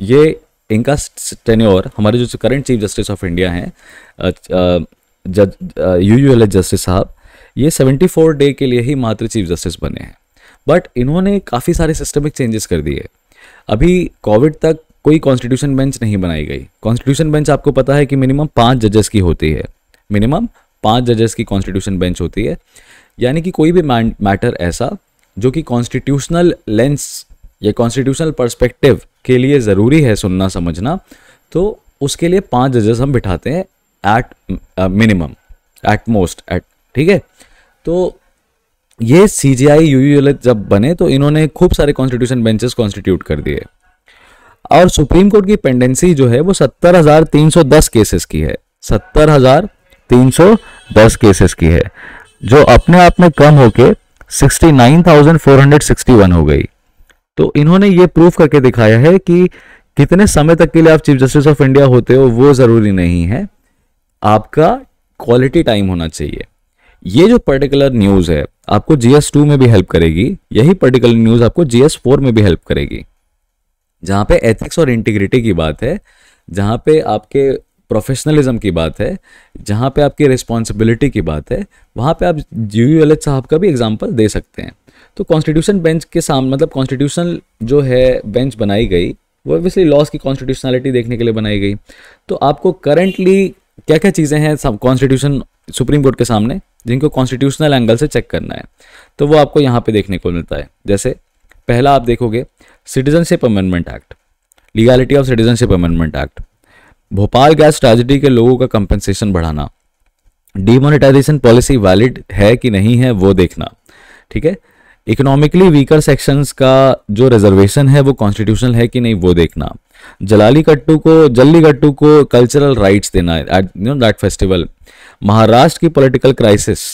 ये इनका टेन्योर हमारे जो current chief justice of India हैं जज यू यू ललित जस्टिस साहब ये 74 डे के लिए ही मात्र चीफ जस्टिस बने हैं बट इन्होंने काफ़ी सारे सिस्टमिक चेंजेस कर दिए अभी कोविड तक कोई कॉन्स्टिट्यूशन बेंच नहीं बनाई गई कॉन्स्टिट्यूशन बेंच आपको पता है कि मिनिमम पाँच जजेस की होती है मिनिमम पाँच जजेस की कॉन्स्टिट्यूशन बेंच होती है यानी कि कोई भी मैटर ऐसा जो कि कॉन्स्टिट्यूशनल लेंस या कॉन्स्टिट्यूशनल पर्सपेक्टिव के लिए ज़रूरी है सुनना समझना तो उसके लिए पांच जजेस हम बिठाते हैं at minimum at most at ठीक है तो ये सी जी आई यू जब बने तो इन्होंने खूब सारे कॉन्स्टिट्यूशन बेंचेस कॉन्स्टिट्यूट कर दिए और सुप्रीम कोर्ट की पेंडेंसी जो है वो सत्तर हजार तीन सौ दस केसेस की है सत्तर हजार तीन सौ दस केसेस की है जो अपने आप में कम होके 69,461 हो गई तो इन्होंने ये प्रूफ करके दिखाया है कि कितने समय तक के लिए आप चीफ जस्टिस ऑफ इंडिया होते हो वो ज़रूरी नहीं है आपका क्वालिटी टाइम होना चाहिए ये जो पर्टिकुलर न्यूज़ है आपको जीएस टू में भी हेल्प करेगी यही पर्टिकुलर न्यूज़ आपको जीएस फोर में भी हेल्प करेगी जहां पे एथिक्स और इंटीग्रिटी की बात है जहां पे आपके प्रोफेशनलिज्म की बात है जहाँ पे आपकी रिस्पॉन्सिबिलिटी की बात है वहाँ पे आप जी यू एल साहब का भी एग्जाम्पल दे सकते हैं तो कॉन्स्टिट्यूशन बेंच के सामने मतलब कॉन्स्टिट्यूशनल जो है बेंच बनाई गई वो ऑब्वियसली लॉस की कॉन्स्टिट्यूशनलिटी देखने के लिए बनाई गई तो आपको करंटली क्या क्या चीज़ें हैं कॉन्स्टिट्यूशन सुप्रीम कोर्ट के सामने जिनको कॉन्स्टिट्यूशनल एंगल से चेक करना है तो वो आपको यहाँ पे देखने को मिलता है जैसे पहला आप देखोगे citizenship amendment act legality of citizenship amendment act Bhopal gas tragedy के लोगों का कंपनसेशन बढ़ाना डिमोनिटाइजेशन पॉलिसी वैलिड है कि नहीं है वो देखना ठीक है इकोनॉमिकली वीकर सेक्शंस का जो रिजर्वेशन है वो कॉन्स्टिट्यूशनल है कि नहीं वो देखना जलाली कट्टू को जल्ली कट्टू को कल्चरल राइट्स देना एट दैट फेस्टिवल महाराष्ट्र की पॉलिटिकल क्राइसिस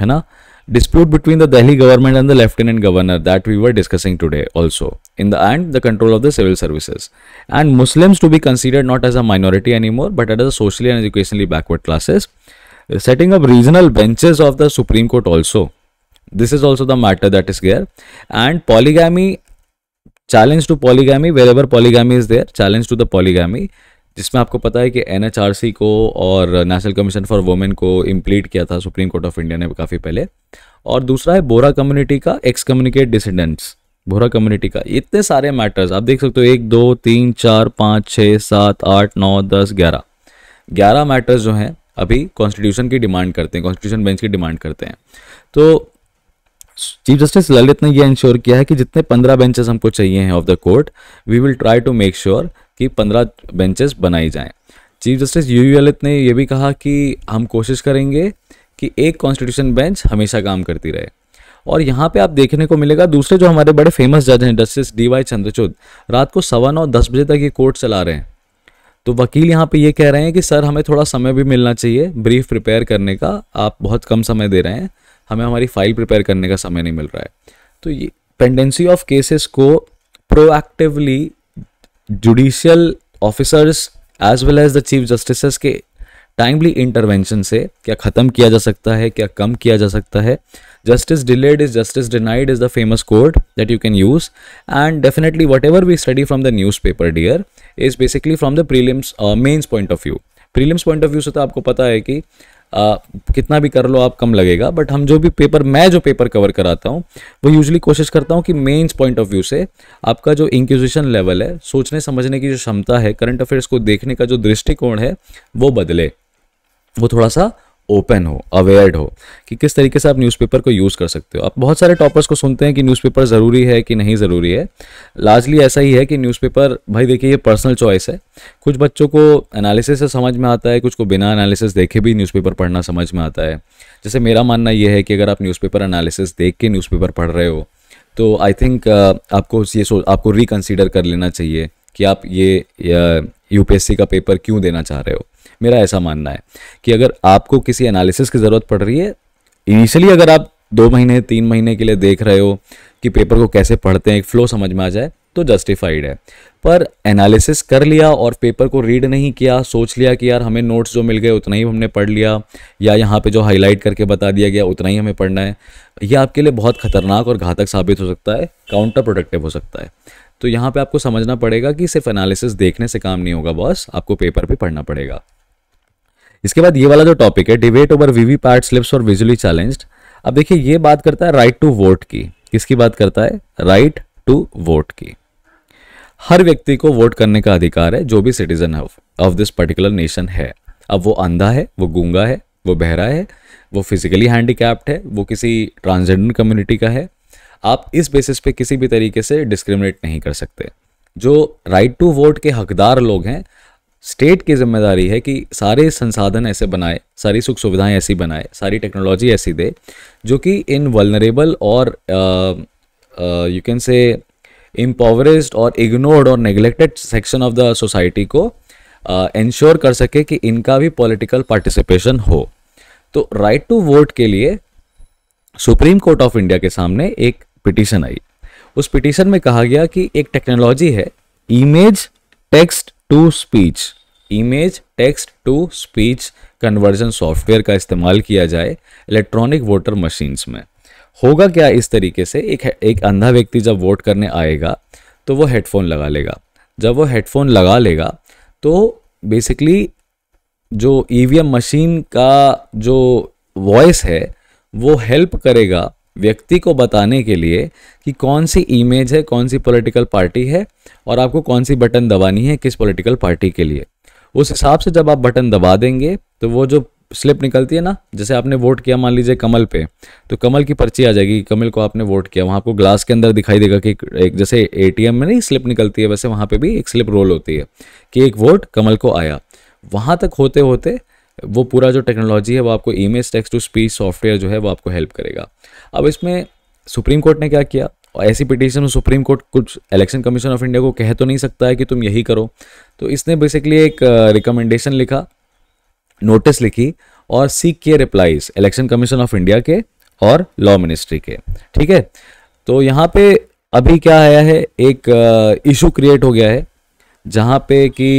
है ना dispute between the Delhi government and the lieutenant governor that we were discussing today also. In the end, the control of the civil services. And Muslims to be considered not as a minority anymore, but as a socially and educationally backward classes. Setting up regional benches of the Supreme Court also. This is also the matter that is there. And polygamy, challenge to polygamy, wherever polygamy is there, challenge to the polygamy. जिसमें आपको पता है कि एन को और नेशनल कमीशन फॉर वुमेन को इम्प्लीट किया था सुप्रीम कोर्ट ऑफ इंडिया ने काफ़ी पहले और दूसरा है बोरा कम्युनिटी का excommunicate dissidents Bohra community का इतने सारे मैटर्स आप देख सकते हो एक दो तीन चार पाँच छः सात आठ नौ दस ग्यारह ग्यारह मैटर्स जो हैं अभी कॉन्स्टिट्यूशन की डिमांड करते हैं कॉन्स्टिट्यूशन बेंच की डिमांड करते हैं तो चीफ जस्टिस ललित ने यह इंश्योर किया है कि जितने पंद्रह बेंचेस हमको चाहिए हैं of the court we will try to make sure कि पंद्रह बेंचेस बनाई जाएं chief justice U U Lalit ने यह भी कहा कि हम कोशिश करेंगे कि एक कॉन्स्टिट्यूशन बेंच हमेशा काम करती रहे और यहाँ पे आप देखने को मिलेगा दूसरे जो हमारे बड़े फेमस जज हैं जस्टिस डी वाई चंद्रचूद रात को सवा नौ दस बजे तक ये कोर्ट चला रहे हैं तो वकील यहाँ पे ये कह रहे हैं कि सर हमें थोड़ा समय भी मिलना चाहिए ब्रीफ प्रिपेयर करने का आप बहुत कम समय दे रहे हैं हमें हमारी फाइल प्रिपेयर करने का समय नहीं मिल रहा है तो ये पेंडेंसी ऑफ केसेस को proactively judicial officers as well as the chief justice के टाइमली इंटरवेंशन से क्या खत्म किया जा सकता है क्या कम किया जा सकता है justice delayed is justice denied is the famous quote that you can use and definitely whatever we study from the newspaper dear is basically from the prelims mains point of view prelims point of view से तो आपको पता है कि आ, कितना भी कर लो आप कम लगेगा बट हम जो भी पेपर मैं जो पेपर कवर कराता हूँ वो यूजली कोशिश करता हूँ कि मेन्स पॉइंट ऑफ व्यू से आपका जो इंक्विजिशन लेवल है सोचने समझने की जो क्षमता है करंट अफेयर्स को देखने का जो दृष्टिकोण है वो बदले वो थोड़ा सा ओपन हो अवेयर्ड हो कि किस तरीके से आप न्यूज़पेपर को यूज़ कर सकते हो आप बहुत सारे टॉपर्स को सुनते हैं कि न्यूज़पेपर ज़रूरी है कि नहीं ज़रूरी है लार्जली ऐसा ही है कि न्यूज़पेपर भाई देखिए ये पर्सनल चॉइस है कुछ बच्चों को एनालिसिस से समझ में आता है कुछ को बिना एनालिसिस देखे भी न्यूज़पेपर पढ़ना समझ में आता है जैसे मेरा मानना यह है कि अगर आप न्यूज़पेपर एनालिसिस देख के न्यूज़पेपर पढ़ रहे हो तो आई थिंक uh, आपको ये सोच आपको रिकन्सिडर कर लेना चाहिए कि आप ये यू का पेपर क्यों देना चाह रहे हो मेरा ऐसा मानना है कि अगर आपको किसी एनालिसिस की ज़रूरत पड़ रही है इनिशियली अगर आप दो महीने तीन महीने के लिए देख रहे हो कि पेपर को कैसे पढ़ते हैं एक फ़्लो समझ में आ जाए तो जस्टिफाइड है पर एनालिसिस कर लिया और पेपर को रीड नहीं किया सोच लिया कि यार हमें नोट्स जो मिल गए उतना ही हमने पढ़ लिया या यहाँ पे जो हाईलाइट करके बता दिया गया उतना ही हमें पढ़ना है यह आपके लिए बहुत ख़तरनाक और घातक साबित हो सकता है काउंटर प्रोडक्टिव हो सकता है तो यहाँ पे आपको समझना पड़ेगा कि सिर्फ एनालिसिस देखने से काम नहीं होगा बॉस आपको पेपर भी पढ़ना पड़ेगा इसके बाद ये वाला जो टॉपिक है debate over VVPAT slips और विजुअली चैलेंज्ड अब देखिए ये बात करता है राइट टू वोट की किसकी बात करता है राइट टू वोट की हर व्यक्ति को वोट करने का अधिकार है जो भी citizen of this particular nation है अब वो अंधा है वो गूंगा है वो बहरा है वो फिजिकली हैंडीकैप्ड है वो किसी ट्रांसजेंडर कम्युनिटी का है आप इस बेसिस पे किसी भी तरीके से डिस्क्रिमिनेट नहीं कर सकते जो राइट टू वोट के हकदार लोग हैं स्टेट की जिम्मेदारी है कि सारे संसाधन ऐसे बनाए सारी सुख सुविधाएं ऐसी बनाए सारी टेक्नोलॉजी ऐसी दे जो कि इन वलनरेबल और यू कैन से इम्पॉवरेस्ड और इग्नोर्ड और neglected section of the society को इंश्योर uh, कर सके कि इनका भी पॉलिटिकल पार्टिसिपेशन हो तो राइट टू वोट के लिए सुप्रीम कोर्ट ऑफ इंडिया के सामने एक पिटीशन आई उस पिटीशन में कहा गया कि एक टेक्नोलॉजी है image text to speech image text to speech conversion software का इस्तेमाल किया जाए इलेक्ट्रॉनिक वोटर मशीन्स में होगा क्या इस तरीके से एक एक अंधा व्यक्ति जब वोट करने आएगा तो वो हेडफोन लगा लेगा जब वो हेडफोन लगा लेगा तो बेसिकली जो ई e मशीन का जो वॉइस है वो हेल्प करेगा व्यक्ति को बताने के लिए कि कौन सी इमेज है कौन सी पॉलिटिकल पार्टी है और आपको कौन सी बटन दबानी है किस पॉलिटिकल पार्टी के लिए उस हिसाब से जब आप बटन दबा देंगे तो वो जो स्लिप निकलती है ना जैसे आपने वोट किया मान लीजिए कमल पे तो कमल की पर्ची आ जाएगी कमल को आपने वोट किया वहाँ आपको ग्लास के अंदर दिखाई देगा कि एक जैसे एटीएम में नहीं स्लिप निकलती है वैसे वहाँ पे भी एक स्लिप रोल होती है कि एक वोट कमल को आया वहाँ तक होते होते वो पूरा जो टेक्नोलॉजी है वो आपको image text to speech software जो है वो आपको हेल्प करेगा अब इसमें सुप्रीम कोर्ट ने क्या किया और ऐसी पिटीशन में सुप्रीम कोर्ट कुछ इलेक्शन कमीशन ऑफ इंडिया को कह तो नहीं सकता है कि तुम यही करो तो इसने बेसिकली एक रिकमेंडेशन लिखा नोटिस लिखी और सीख के replies election commission of India के और लॉ मिनिस्ट्री के ठीक है तो यहाँ पे अभी क्या आया है एक इशू क्रिएट हो गया है जहाँ पे कि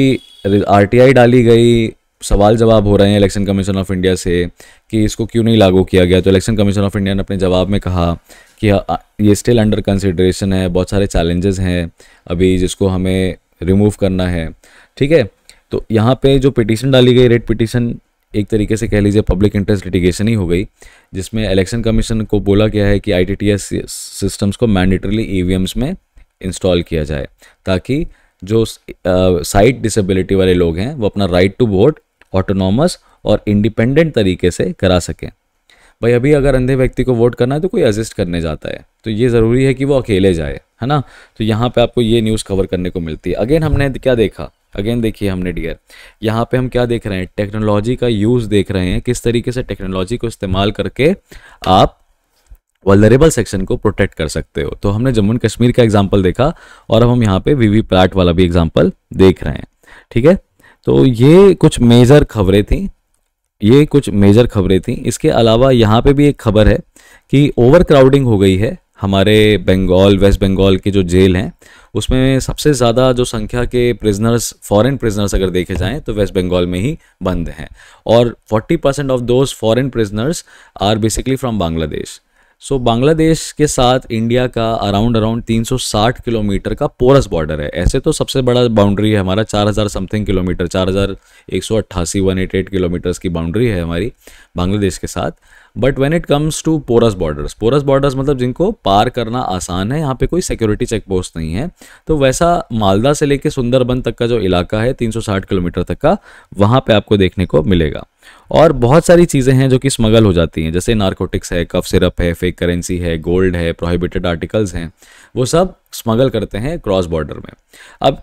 आरटीआई डाली गई सवाल जवाब हो रहे हैं इलेक्शन कमीशन ऑफ इंडिया से कि इसको क्यों नहीं लागू किया गया तो इलेक्शन कमीशन ऑफ इंडिया ने अपने जवाब में कहा कि हाँ, ये स्टिल अंडर कंसिड्रेशन है बहुत सारे चैलेंजेस हैं अभी जिसको हमें रिमूव करना है ठीक है तो यहाँ पे जो पिटीशन डाली गई रेट पिटीशन एक तरीके से कह लीजिए पब्लिक इंटरेस्ट लिटिगेशन ही हो गई जिसमें इलेक्शन कमीशन को बोला गया है कि आई सिस्टम्स को मैंडेटरी ई e में इंस्टॉल किया जाए ताकि जो साइट uh, डिसेबिलिटी वाले लोग हैं वो अपना राइट टू वोट ऑटोनॉमस और इंडिपेंडेंट तरीके से करा सकें भाई अभी अगर अंधे व्यक्ति को वोट करना है तो कोई असिस्ट करने जाता है तो ये ज़रूरी है कि वो अकेले जाए है ना तो यहाँ पे आपको ये न्यूज़ कवर करने को मिलती है अगेन हमने क्या देखा अगेन देखिए हमने डियर यहाँ पे हम क्या देख रहे हैं टेक्नोलॉजी का यूज़ देख रहे हैं किस तरीके से टेक्नोलॉजी को इस्तेमाल करके आप वलरेबल सेक्शन को प्रोटेक्ट कर सकते हो तो हमने जम्मू एंड कश्मीर का एग्जाम्पल देखा और अब हम यहाँ पे वी वाला भी एग्जाम्पल देख रहे हैं ठीक है तो ये कुछ मेजर खबरें थी ये कुछ मेजर खबरें थी इसके अलावा यहाँ पे भी एक खबर है कि ओवर क्राउडिंग हो गई है हमारे बंगाल वेस्ट बंगाल के जो जेल हैं उसमें सबसे ज़्यादा जो संख्या के प्रिजनर्स फॉरेन प्रिजनर्स अगर देखे जाएं तो वेस्ट बंगाल में ही बंद हैं और 40 percent of those foreign prisoners are basically from Bangladesh so so, Bangladesh के साथ इंडिया का अराउंड अराउंड 360 किलोमीटर का पोरस बॉर्डर है ऐसे तो सबसे बड़ा बाउंड्री है हमारा 4000 समथिंग किलोमीटर चार हज़ार एक सौ अट्ठासी वन एट एट किलोमीटर्स की बाउंड्री है हमारी बांग्लादेश के साथ but when it comes to porous borders porous borders मतलब जिनको पार करना आसान है यहाँ पे कोई सिक्योरिटी चेक पोस्ट नहीं है तो वैसा मालदा से लेके सुंदरबन तक का जो इलाका है 360 किलोमीटर तक का वहाँ पे आपको देखने को मिलेगा और बहुत सारी चीज़ें हैं जो कि स्मगल हो जाती हैं जैसे नारकोटिक्स है कफ सिरप है फेक करेंसी है गोल्ड है प्रोहिबिटेड आर्टिकल्स हैं वो सब स्मगल करते हैं क्रॉस बॉर्डर में अब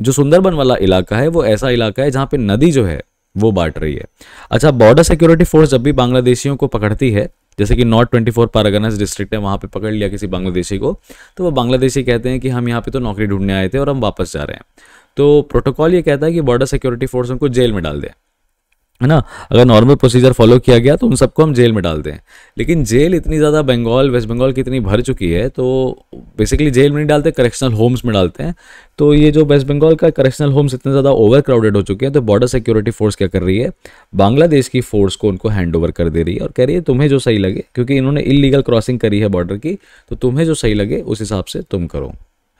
जो सुंदरबन वाला इलाका है वो ऐसा इलाका है जहाँ पे नदी जो है वो बांट रही है अच्छा बॉर्डर सिक्योरिटी फोर्स जब भी बांग्लादेशियों को पकड़ती है जैसे कि north twenty four Parganas district है वहाँ पे पकड़ लिया किसी बांग्लादेशी को तो वो बांग्लादेशी कहते हैं कि हम यहाँ पे तो नौकरी ढूंढने आए थे और हम वापस जा रहे हैं तो प्रोटोकॉल ये कहता है कि बॉर्डर सिक्योरिटी फोर्स उनको जेल में डाल दें है ना अगर नॉर्मल प्रोसीजर फॉलो किया गया तो उन सबको हम जेल में डालते हैं लेकिन जेल इतनी ज़्यादा बंगाल वेस्ट बंगाल की इतनी भर चुकी है तो बेसिकली जेल में नहीं डालते करेक्शनल होम्स में डालते हैं तो ये जो वेस्ट बंगाल का करेक्शनल होम्स इतने ज़्यादा ओवर क्राउडेड हो चुके हैं तो बॉर्डर सिक्योरिटी फोर्स क्या कर रही है बांग्लादेश की फोर्स को उनको हैंड ओवर कर दे रही है और कह रही है तुम्हें जो सही लगे क्योंकि इन्होंने इलीगल क्रॉसिंग करी है बॉर्डर की तो तुम्हें जो सही लगे उस हिसाब से तुम करो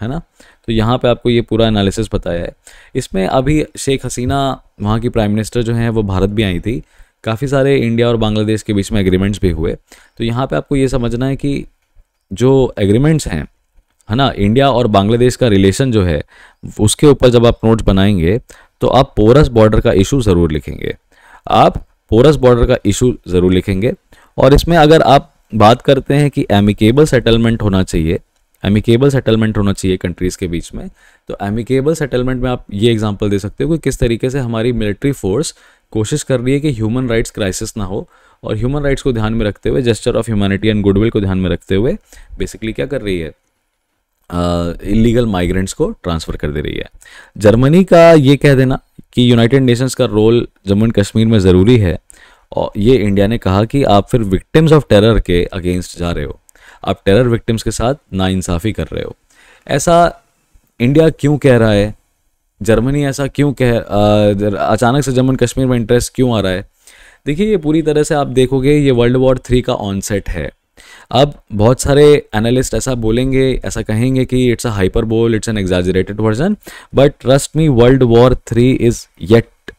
है ना तो यहाँ पे आपको ये पूरा एनालिसिस बताया है इसमें अभी शेख हसीना वहाँ की प्राइम मिनिस्टर जो हैं वो भारत भी आई थी काफ़ी सारे इंडिया और बांग्लादेश के बीच में एग्रीमेंट्स भी हुए तो यहाँ पे आपको ये समझना है कि जो एग्रीमेंट्स हैं है ना इंडिया और बांग्लादेश का रिलेशन जो है उसके ऊपर जब आप नोट्स बनाएंगे तो आप पोरस बॉर्डर का इशू ज़रूर लिखेंगे आप पोरस बॉर्डर का इशू ज़रूर लिखेंगे और इसमें अगर आप बात करते हैं कि एमिकेबल सेटलमेंट होना चाहिए एमिकेबल सेटलमेंट होना चाहिए कंट्रीज़ के बीच में तो एमिकेबल सेटलमेंट में आप ये एग्जांपल दे सकते हो कि किस तरीके से हमारी मिलिट्री फोर्स कोशिश कर रही है कि ह्यूमन राइट्स क्राइसिस ना हो और ह्यूमन राइट्स को ध्यान में रखते हुए gesture of humanity and goodwill को ध्यान में रखते हुए बेसिकली क्या कर रही है इलीगल uh, माइग्रेंट्स को ट्रांसफ़र कर दे रही है जर्मनी का ये कह देना कि यूनाइटेड नेशंस का रोल जम्मू एंड कश्मीर में ज़रूरी है और ये इंडिया ने कहा कि आप फिर विक्टिम्स ऑफ टेरर के अगेंस्ट जा रहे हो आप टेरर विक्टिम्स के साथ नाइंसाफ़ी कर रहे हो ऐसा इंडिया क्यों कह रहा है जर्मनी ऐसा क्यों कह अचानक से जम्मू कश्मीर में इंटरेस्ट क्यों आ रहा है देखिए ये पूरी तरह से आप देखोगे ये वर्ल्ड वॉर थ्री का ऑनसेट है अब बहुत सारे एनालिस्ट ऐसा बोलेंगे ऐसा कहेंगे कि it's a hyperbole it's an exaggerated version but trust me world war three is yet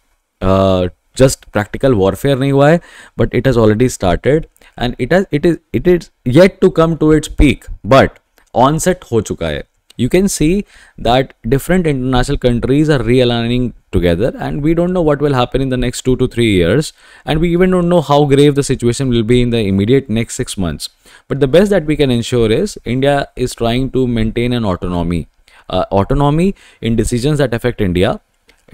just practical warfare nahi hua hai but it has already started and it has it is it is yet to come to its peak but onset ho chuka hai you can see that different international countries are realigning together and we don't know what will happen in the next 2 to 3 years and we even don't know how grave the situation will be in the immediate next 6 months but the best that we can ensure is india is trying to maintain an autonomy uh, autonomy in decisions that affect india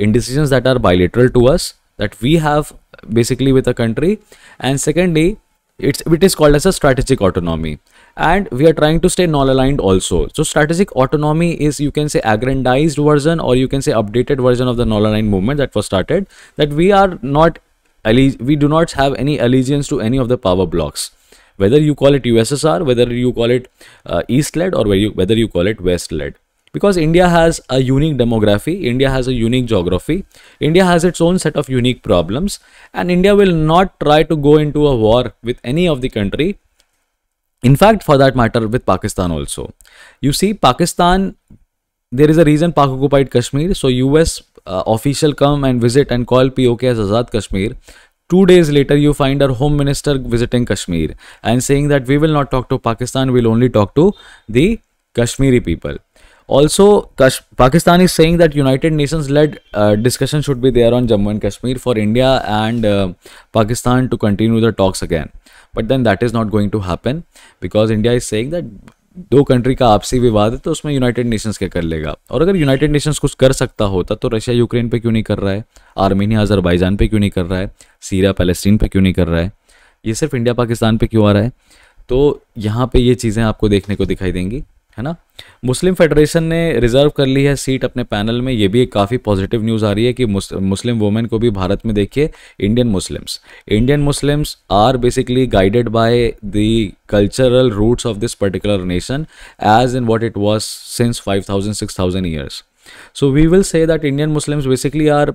in decisions that are bilateral to us that we have basically with a country and secondly it's it is called as a strategic autonomy and we are trying to stay non-aligned also so strategic autonomy is you can say aggrandized version or you can say updated version of the non-aligned movement that was started that we are not we do not have any allegiance to any of the power blocks whether you call it ussr whether you call it uh, east led or whether you, whether you call it west led because India has a unique demography, India has a unique geography, India has its own set of unique problems, and India will not try to go into a war with any of the country. In fact, for that matter, with Pakistan also. You see, Pakistan, there is a reason Pak occupied Kashmir. So, US uh, official come and visit and call POK as Azad Kashmir. Two days later, you find our home minister visiting Kashmir and saying that we will not talk to Pakistan, we'll only talk to the Kashmiri people. Also Pakistan is saying that United Nation led discussion should be there on Jammu and Kashmir for India and Pakistan to continue the talks again but then that is not going to happen because India is saying that दो कंट्री का आपसी विवाद है तो उसमें यूनाइटेड नेशंस क्या कर लेगा और अगर यूनाइटेड नेशंस कुछ कर सकता होता तो रशिया यूक्रेन पे क्यों नहीं कर रहा है आर्मेनिया अजरबैजान पे क्यों नहीं कर रहा है सीरिया पैलेस्टीन पे क्यों नहीं कर रहा है ये सिर्फ इंडिया पाकिस्तान पे क्यों आ रहा है तो यहाँ पर ये चीज़ें आपको देखने को दिखाई देंगी है ना मुस्लिम फेडरेशन ने रिजर्व कर ली है सीट अपने पैनल में ये भी एक काफ़ी पॉजिटिव न्यूज़ आ रही है कि मुस्लिम वुमेन को भी भारत में देखिए Indian Muslims Indian Muslims are basically guided by the cultural roots of this particular nation as in what it was since five thousand six thousand years so we will say that Indian Muslims basically are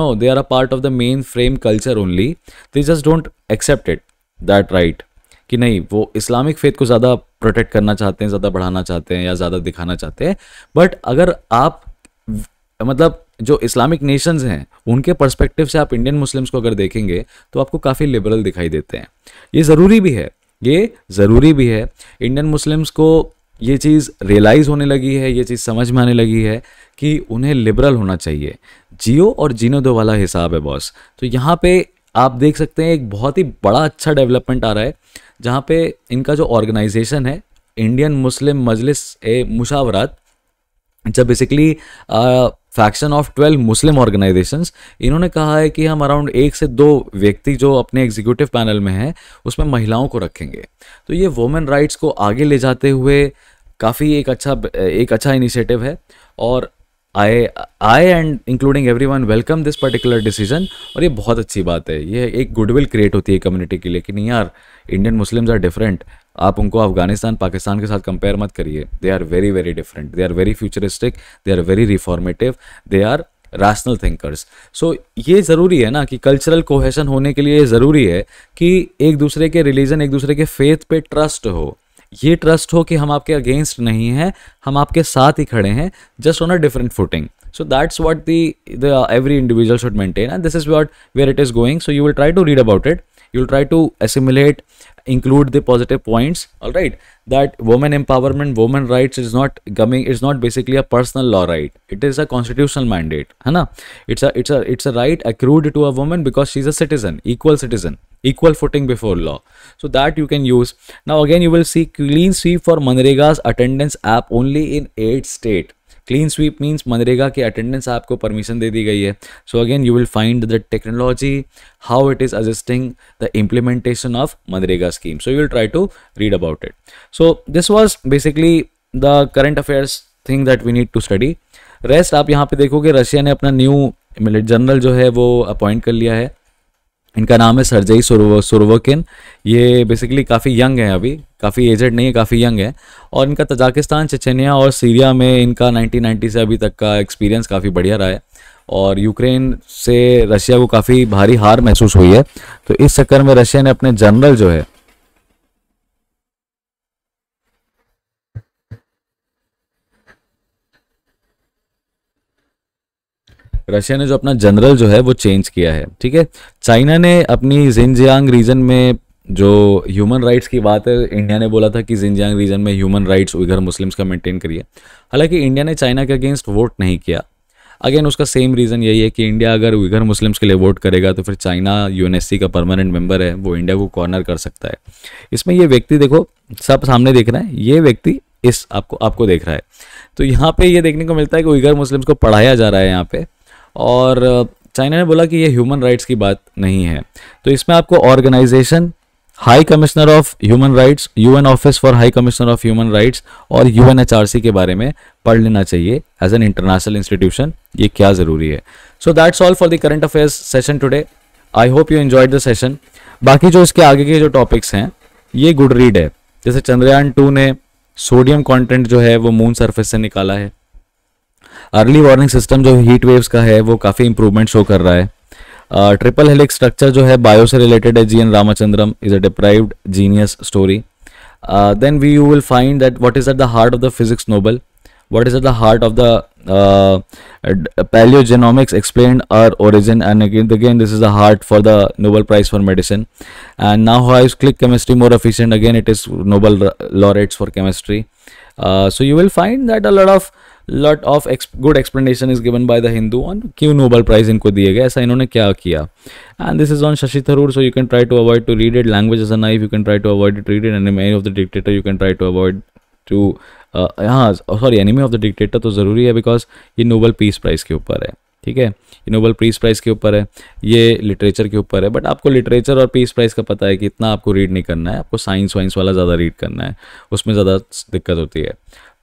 no they are a part of the main frame culture only they just don't accept it that right कि नहीं वो इस्लामिक फेथ को ज़्यादा प्रोटेक्ट करना चाहते हैं ज़्यादा बढ़ाना चाहते हैं या ज़्यादा दिखाना चाहते हैं बट अगर आप मतलब जो इस्लामिक नेशंस हैं उनके पर्सपेक्टिव से आप इंडियन मुस्लिम्स को अगर देखेंगे तो आपको काफ़ी लिबरल दिखाई देते हैं ये ज़रूरी भी है ये ज़रूरी भी है इंडियन मुस्लिम्स को ये चीज़ रियलाइज़ होने लगी है ये चीज़ समझ में आने लगी है कि उन्हें लिबरल होना चाहिए जियो और जीनो दो वाला हिसाब है बॉस तो यहाँ पे आप देख सकते हैं एक बहुत ही बड़ा अच्छा डेवलपमेंट आ रहा है जहाँ पे इनका जो ऑर्गेनाइजेशन है इंडियन मुस्लिम मजलिस ए मुशावरात जब basically faction of twelve Muslim organisations इन्होंने कहा है कि हम अराउंड एक से दो व्यक्ति जो अपने एग्जीक्यूटिव पैनल में हैं उसमें महिलाओं को रखेंगे तो ये वुमेन राइट्स को आगे ले जाते हुए काफ़ी एक अच्छा एक अच्छा इनिशिएटिव है और I I and including everyone welcome this particular decision और ये बहुत अच्छी बात है ये एक गुडविल क्रिएट होती है कम्युनिटी के लिए कि नहीं यार इंडियन मुस्लिम्स आर डिफरेंट आप उनको अफगानिस्तान पाकिस्तान के साथ कंपेयर मत करिए they are very very different they are very futuristic they are very reformative they are rational thinkers so ये ज़रूरी है ना कि कल्चरल कोहेशन होने के लिए ज़रूरी है कि एक दूसरे के रिलीजन एक दूसरे के फेथ पे ट्रस्ट हो ये ट्रस्ट हो कि हम आपके अगेंस्ट नहीं हैं हम आपके साथ ही खड़े हैं just on a different footing so that's what the the every individual should maintain and this is what where it is going so you will try to read about it you will try to assimilate include the positive points all right that women empowerment women rights is not gaming is not basically a personal law right it is a constitutional mandate है ना it's it's it's a right accrued to a woman because she is a citizen equal citizen equal footing before law so that you can use now again you will see clean sweep for manrega's attendance app only in 8 state clean sweep means मनरेगा की अटेंडेंस आपको परमिशन दे दी गई है so again you will find the technology how it is assisting the implementation of मनरेगा scheme so you will try to read about it so this was basically the current affairs thing that we need to study rest आप यहाँ पे देखोगे रशिया ने अपना न्यू जनरल जो है वो अपॉइंट कर लिया है इनका नाम है सरजई सुरवकिन ये बेसिकली काफ़ी यंग है अभी काफ़ी एजड नहीं है काफ़ी यंग है और इनका तजाकिस्तान चचनिया और सीरिया में इनका 1990 से अभी तक का एक्सपीरियंस काफ़ी बढ़िया रहा है और यूक्रेन से रशिया को काफ़ी भारी हार महसूस हुई है तो इस चक्कर में रशिया ने अपने जनरल जो है रशिया ने जो अपना जनरल जो है वो चेंज किया है ठीक है चाइना ने अपनी जिनजियांग रीजन में जो ह्यूमन राइट्स की बात है इंडिया ने बोला था कि जिनजियांग रीजन में ह्यूमन राइट्स उधर मुस्लिम्स का मेंटेन करिए हालांकि इंडिया ने चाइना के अगेंस्ट वोट नहीं किया अगेन उसका सेम रीज़न यही है कि इंडिया अगर उइगर मुस्लिम्स के लिए वोट करेगा तो फिर चाइना यू का परमानेंट मेंबर है वो इंडिया को कॉर्नर कर सकता है इसमें ये व्यक्ति देखो सब सामने देख रहे हैं ये व्यक्ति इस आपको आपको देख रहा है तो यहाँ पे ये देखने को मिलता है कि उइगर मुस्लिम्स को पढ़ाया जा रहा है यहाँ पे और चाइना ने बोला कि ये ह्यूमन राइट्स की बात नहीं है तो इसमें आपको organisation high commissioner of human rights UN office for high commissioner of human rights और यूएनएचआरसी के बारे में पढ़ लेना चाहिए एज एन इंटरनेशनल इंस्टीट्यूशन ये क्या ज़रूरी है so that's all for the current affairs session today I hope you enjoyed the session बाकी जो इसके आगे के जो टॉपिक्स हैं ये गुड रीड है जैसे चंद्रयान टू ने सोडियम कंटेंट जो है वो मून सरफेस से निकाला है अर्ली वार्निंग सिस्टम जो हीट वेव्स का है वो काफ़ी इंप्रूवमेंट शो कर रहा है ट्रिपल हेलिक स्ट्रक्चर जो है बायो से रिलेटेड है G N Ramachandran is a deprived genius story then we you will find that what is at the heart of the physics Nobel what is at the heart of the paleogenomics explain our origin and again again this is the heart for the Nobel prize for medicine and now high is click chemistry more efficient again it is Nobel laureates for chemistry so you will find that a lot of lot of good explanation is given by the Hindu on क्यों नोबल प्राइज इनको दिए गए ऐसा इन्होंने क्या किया and this is on Shashi Tharoor so you can try to avoid to read it language is off you can try to avoid it read it and men of the dictator you can try to avoid to हाँ sorry enemy of the dictator तो ज़रूरी है बिकॉज ये नोबल पीस प्राइज़ के ऊपर है ठीक है ये नोबल पीस प्राइस के ऊपर है ये लिटरेचर के ऊपर है बट आपको लिटरेचर और पीस प्राइस का पता है कि इतना आपको रीड नहीं करना है आपको साइंस वाइंस वाला ज़्यादा रीड करना है उसमें ज़्यादा दिक्कत होती है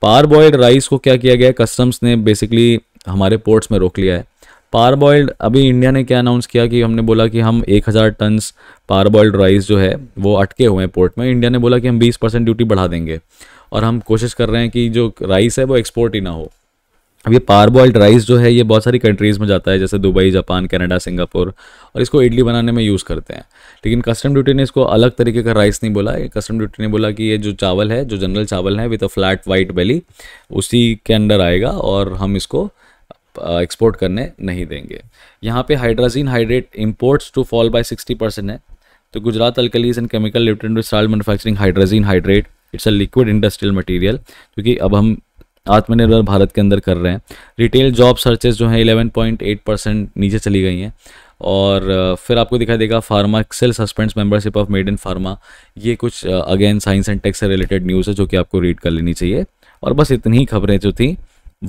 पार बॉयल्ड राइस को क्या किया गया कस्टम्स ने बेसिकली हमारे पोर्ट्स में रोक लिया है पार बॉयल्ड अभी इंडिया ने क्या अनाउंस किया कि हमने बोला कि हम एक हज़ार टन्स पार बॉयल्ड राइस जो है वो अटके हुए हैं पोर्ट में इंडिया ने बोला कि हम बीस परसेंट ड्यूटी बढ़ा देंगे और हम कोशिश कर रहे हैं कि जो राइस है वो एक्सपोर्ट ही ना हो अब ये पार राइस जो है ये बहुत सारी कंट्रीज़ में जाता है जैसे दुबई जापान कनाडा सिंगापुर और इसको इडली बनाने में यूज़ करते हैं लेकिन कस्टम ड्यूटी ने इसको अलग तरीके का राइस नहीं बोला कस्टम ड्यूटी ने बोला कि ये जो चावल है जो जनरल चावल है with a flat white belly उसी के अंडर आएगा और हम इसको एक्सपोर्ट करने नहीं देंगे यहाँ पे hydrazine hydrate imports to fall by sixty percent है तो Gujarat alkalies and chemical lifted साल manufacturing hydrazine hydrate it's a liquid industrial material क्योंकि अब हम आत्मनिर्भर भारत के अंदर कर रहे हैं रिटेल जॉब सर्चेस जो हैं इलेवन पॉइंट एट परसेंट नीचे चली गई हैं और फिर आपको दिखाई देगा Pharmexcil suspends membership of Maiden Pharma ये कुछ अगेन साइंस एंड टेक्स से रिलेटेड न्यूज़ है जो कि आपको रीड कर लेनी चाहिए और बस इतनी ही खबरें जो थी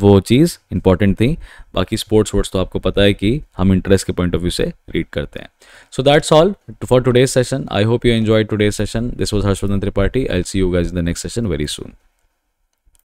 वो चीज़ इंपॉर्टेंट थी बाकी स्पोर्ट्स वर्ड्स तो आपको पता है कि हम इंटरेस्ट के पॉइंट ऑफ व्यू से रीड करते हैं so that's all for today's session I hope you enjoy today's session this was Harshvardhan Tripathi I see you guys in the next session very soon